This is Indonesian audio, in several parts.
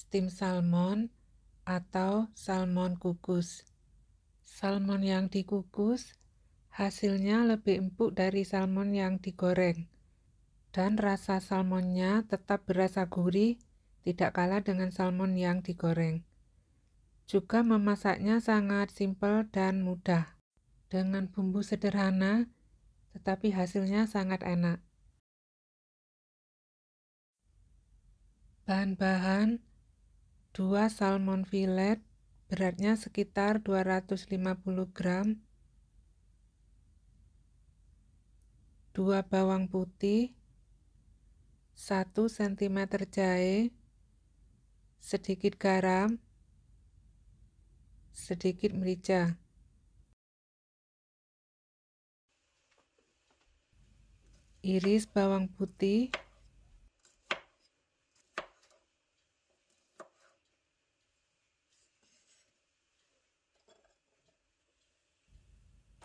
steam salmon atau salmon kukus. Salmon yang dikukus hasilnya lebih empuk dari salmon yang digoreng dan rasa salmonnya tetap berasa gurih tidak kalah dengan salmon yang digoreng. Juga memasaknya sangat simpel dan mudah dengan bumbu sederhana tetapi hasilnya sangat enak. Bahan-bahan 2 salmon fillet beratnya sekitar 250 gram 2 bawang putih 1 cm jahe sedikit garam sedikit merica iris bawang putih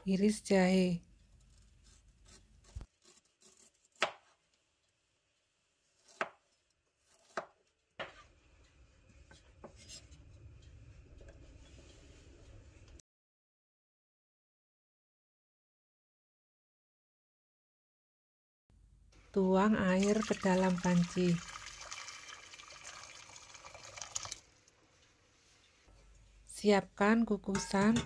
iris jahe, Tuang air ke dalam panci. Siapkan kukusan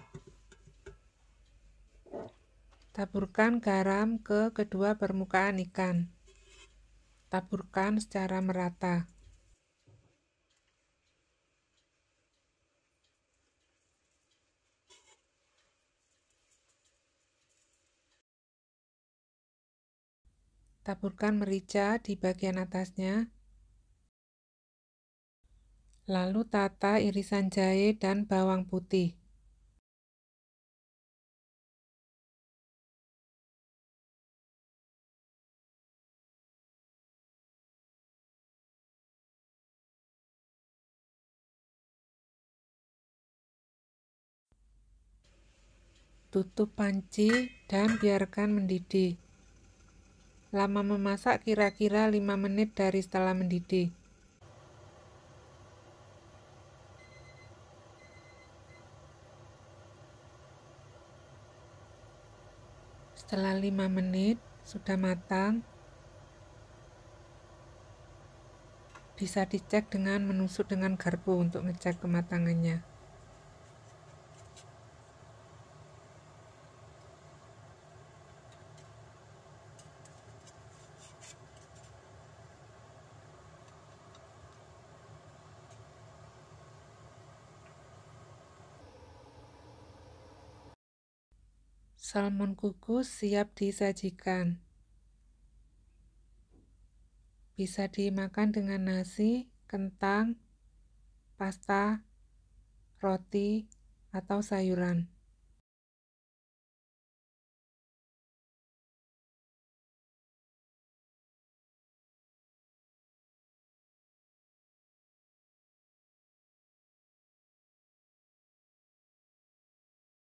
Taburkan garam ke kedua permukaan ikan. Taburkan secara merata. Taburkan merica di bagian atasnya. Lalu tata irisan jahe dan bawang putih. Tutup panci dan biarkan mendidih. Lama memasak kira-kira 5 menit dari setelah mendidih. Setelah 5 menit sudah matang, bisa dicek dengan menusuk dengan garpu untuk ngecek kematangannya. Salmon kukus siap disajikan. Bisa dimakan dengan nasi, kentang, pasta, roti, atau sayuran.